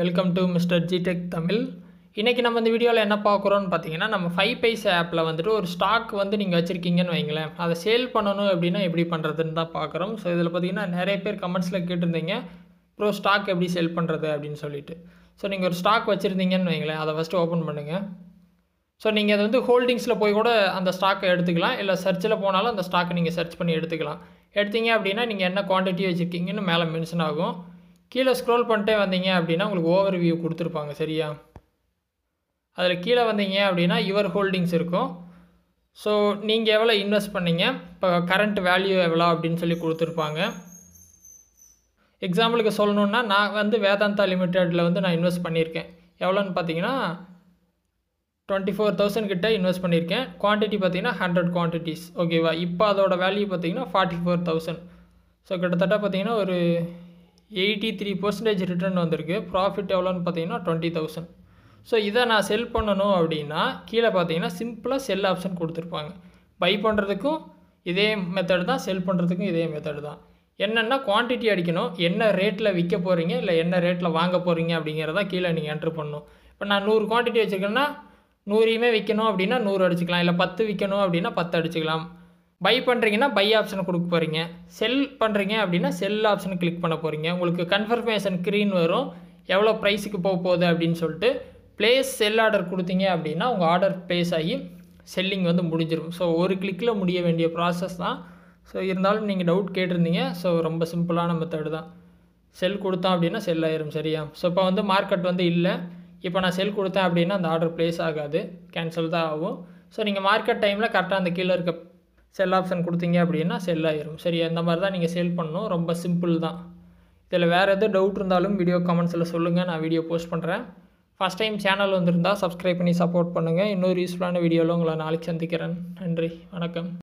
welcome to mister ஜிடெக் தமிழ் இன்றைக்கி நம்ம இந்த வீடியோவில் என்ன பார்க்குறோன்னு பார்த்தீங்கன்னா நம்ம ஃபைவ் பைஸ் ஆப்பில் வந்துட்டு ஒரு ஸ்டாக் வந்து நீங்கள் வச்சுருக்கீங்கன்னு வைங்களேன் அதை சேல் பண்ணணும் அப்படின்னா எப்படி பண்ணுறதுன்னு தான் பார்க்குறோம் ஸோ இதில் பார்த்தீங்கன்னா நிறைய பேர் கமெண்ட்ஸில் கேட்டிருந்தீங்க ப்ரோ ஸ்டாக் எப்படி சேல் பண்ணுறது அப்படின்னு சொல்லிட்டு ஸோ நீங்கள் ஒரு ஸ்டாக் வச்சுருந்தீங்கன்னு வைங்களேன் அதை ஃபஸ்ட்டு ஓப்பன் பண்ணுங்கள் ஸோ நீங்கள் அது வந்து ஹோல்டிங்ஸில் போய் கூட அந்த ஸ்டாக்கை எடுத்துக்கலாம் இல்லை சர்ச்சில் போனாலும் அந்த ஸ்டாக்கை நீங்கள் சர்ச் பண்ணி எடுத்துக்கலாம் எடுத்தீங்க அப்படின்னா நீங்கள் என்ன குவான்டிட்டி வச்சுருக்கீங்கன்னு மேலே மென்ஷன் ஆகும் கீழே ஸ்க்ரோல் பண்ணிட்டே வந்தீங்க அப்படின்னா உங்களுக்கு ஓவர் வியூ கொடுத்துருப்பாங்க சரியா அதில் கீழே வந்தீங்க அப்படின்னா யுவர் ஹோல்டிங்ஸ் இருக்கும் ஸோ நீங்கள் எவ்வளோ இன்வெஸ்ட் பண்ணீங்க இப்போ கரண்ட் வேல்யூ எவ்வளோ அப்படின்னு சொல்லி கொடுத்துருப்பாங்க எக்ஸாம்பிளுக்கு சொல்லணுன்னா நான் வந்து வேதாந்தா லிமிட்டெடில் வந்து நான் இன்வெஸ்ட் பண்ணியிருக்கேன் எவ்வளோன்னு பார்த்தீங்கன்னா டுவெண்ட்டி ஃபோர் தௌசண்ட் கிட்டே இன்வெஸ்ட் பண்ணியிருக்கேன் குவான்டிட்டி பார்த்தீங்கன்னா ஹண்ட்ரட் குவான்டிட்டிஸ் ஓகேவா இப்போ அதோட வேல்யூ பார்த்தீங்கன்னா ஃபார்ட்டி ஃபோர் தௌசண்ட் ஸோ கிட்டத்தட்ட பார்த்தீங்கன்னா ஒரு எயிட்டி த்ரீ பர்சன்டேஜ் ரிட்டர்ன் வந்திருக்கு ப்ராஃபிட் எவ்வளோன்னு பார்த்தீங்கன்னா டுவெண்ட்டி தௌசண்ட் ஸோ இதை நான் செல் பண்ணணும் அப்படின்னா கீழே பார்த்தீங்கன்னா சிம்பிளாக செல் ஆப்ஷன் கொடுத்துருப்பாங்க பை பண்ணுறதுக்கும் இதே மெத்தட் தான் செல் பண்ணுறதுக்கும் இதே மெத்தடு தான் என்னென்னா குவான்டிட்டி அடிக்கணும் என்ன ரேட்டில் விற்க போகிறீங்க இல்லை என்ன ரேட்டில் வாங்க போகிறீங்க அப்படிங்கிறதான் கீழே நீங்கள் என்ட்ரு பண்ணணும் இப்போ நான் நூறு குவான்டிட்டி வச்சுருக்கேன்னா நூறையுமே விற்கணும் அப்படின்னா நூறு அடிச்சுக்கலாம் இல்லை பத்து விற்கணும் அப்படின்னா பத்து அடிச்சுக்கலாம் பை பண்ணுறீங்கன்னா பை ஆப்ஷன் கொடுக்க போகிறீங்க செல் பண்ணுறீங்க அப்படின்னா செல் ஆப்ஷன் கிளிக் பண்ண போகிறீங்க உங்களுக்கு கன்ஃபர்மேஷன் ஸ்க்ரீன் வரும் எவ்வளோ ப்ரைஸுக்கு போக போகுது அப்படின்னு சொல்லிட்டு ப்ளேஸ் செல் ஆர்டர் கொடுத்தீங்க அப்படின்னா உங்கள் ஆர்டர் ப்ளேஸ் ஆகி செல்லிங் வந்து முடிஞ்சிடும் ஸோ ஒரு கிளிக்கில் முடிய வேண்டிய ப்ராசஸ் தான் ஸோ இருந்தாலும் நீங்கள் டவுட் கேட்டிருந்தீங்க ஸோ ரொம்ப சிம்பிளான மெத்தடு தான் செல் கொடுத்தா அப்படின்னா செல் ஆயிரும் சரியா ஸோ இப்போ வந்து மார்க்கெட் வந்து இல்லை இப்போ நான் செல் கொடுத்தேன் அப்படின்னா அந்த ஆர்டர் ப்ளேஸ் ஆகாது கேன்சல் தான் ஆகும் ஸோ நீங்கள் மார்க்கெட் டைமில் கரெக்டாக அந்த கீழே இருக்க செல் ஆப்ஷன் கொடுத்தீங்க அப்படின்னா செல் ஆயிரும் சரி அந்த மாதிரி தான் நீங்கள் சேல் பண்ணணும் ரொம்ப சிம்பிள் தான் இதில் வேறு எதுவும் டவுட் இருந்தாலும் வீடியோ கமெண்ட்ஸில் சொல்லுங்கள் நான் வீடியோ போஸ்ட் பண்ணுறேன் ஃபஸ்ட் டைம் சேனல் வந்திருந்தால் சப்ஸ்கிரைப் பண்ணி சப்போர்ட் பண்ணுங்கள் இன்னொரு யூஸ்ஃபுல்லான வீடியோவில் உங்களை நாளைக்கு சந்திக்கிறேன் நன்றி வணக்கம்